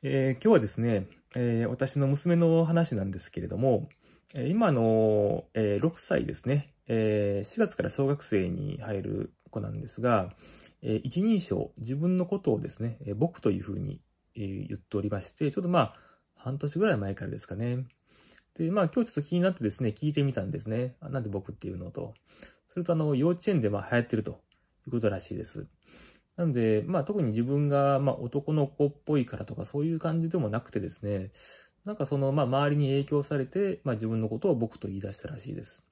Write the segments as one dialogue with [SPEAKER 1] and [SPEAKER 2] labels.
[SPEAKER 1] えー、今日はですね、えー、私の娘の話なんですけれども、今の、え6歳ですね、え4月から小学生に入る子なんですが、え一人称、自分のことをですね、え僕というふうに、え言っておりまして、ちょっとまあ、半年ぐらい前からですかね。で、まあ今日ちょっと気になってですね、聞いてみたんですね。なんで僕っていうのと。それとあの、幼稚園でまあ流行ってるということらしいです。なんで、まあ特に自分が、まあ男の子っぽいからとかそういう感じでもなくてですね、なんかその、まあ周りに影響されて、まあ自分のことを僕と言い出したらしいです。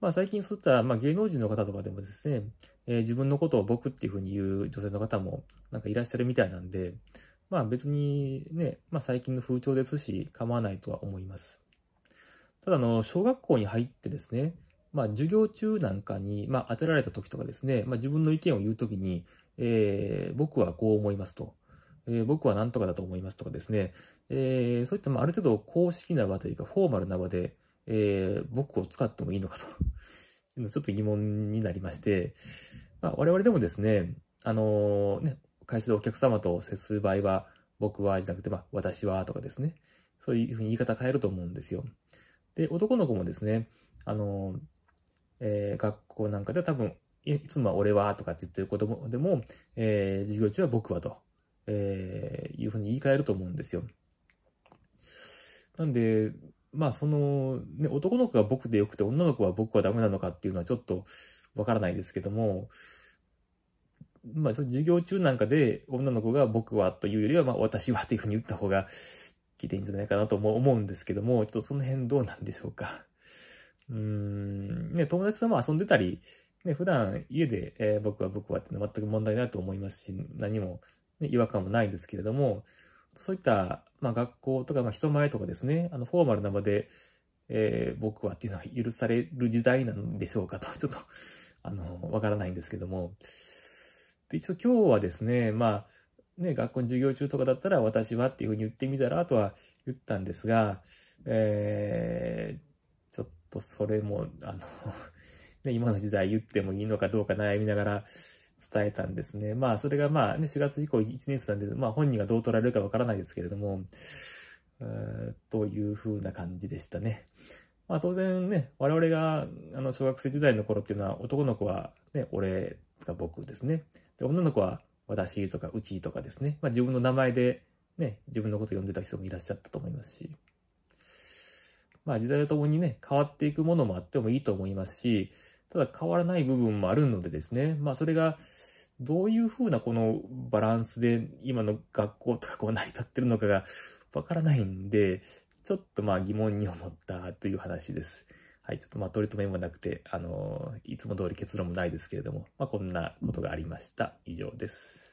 [SPEAKER 1] まあ最近そういった、まあ芸能人の方とかでもですね、えー、自分のことを僕っていうふうに言う女性の方もなんかいらっしゃるみたいなんで、まあ別にね、まあ最近の風潮ですし構わないとは思います。ただあの、小学校に入ってですね、まあ、授業中なんかに、まあ、当てられた時とかですね、まあ、自分の意見を言う時に、えー、僕はこう思いますと、えー、僕は何とかだと思いますとかですね、えー、そういった、まあ、ある程度公式な場というか、フォーマルな場で、えー、僕を使ってもいいのかと ちょっと疑問になりまして、まあ、我々でもですね、あのー、ね、会社でお客様と接する場合は、僕はじゃなくて、まあ、私はとかですね、そういうふうに言い方変えると思うんですよ。で、男の子もですね、あのーえー、学校なんかでは多分、いつもは俺はとかって言ってる子供でも、えー、授業中は僕はと、えー、いうふうに言い換えると思うんですよ。なんで、まあその、ね、男の子が僕でよくて女の子は僕はダメなのかっていうのはちょっとわからないですけども、まあその授業中なんかで女の子が僕はというよりは、まあ私はというふうに言った方がきれいんじゃないかなとも思うんですけども、ちょっとその辺どうなんでしょうか。うん、ね、友達とま遊んでたり、ね、普段家で、えー、僕は僕はってのは全く問題ないと思いますし、何も、ね、違和感もないんですけれども、そういった、まあ、学校とか、まあ、人前とかですね、あのフォーマルな場で、えー、僕はっていうのは許される時代なんでしょうかと、ちょっと、あの、わからないんですけども。で、一応今日はですね、まあ、ね、学校の授業中とかだったら私はっていうふうに言ってみたら、あとは言ったんですが、えーとそれも、あの ね、今の時代言ってもいいのかどうか悩みながら伝えたんですね。まあ、それがまあ、ね、4月以降1年生なんで、まあ、本人がどう取られるかわからないですけれども、えという風な感じでしたね。まあ、当然ね、我々が、あの、小学生時代の頃っていうのは、男の子はね、俺が僕ですね。で、女の子は私とかうちとかですね。まあ、自分の名前でね、自分のこと呼んでた人もいらっしゃったと思いますし。まあ時代とともにね、変わっていくものもあってもいいと思いますし、ただ変わらない部分もあるのでですね、まあそれが、どういうふうなこのバランスで今の学校とかこう成り立ってるのかがわからないんで、ちょっとまあ疑問に思ったという話です。はい、ちょっとまあ取り留めもなくて、あのー、いつも通り結論もないですけれども、まあこんなことがありました。以上です。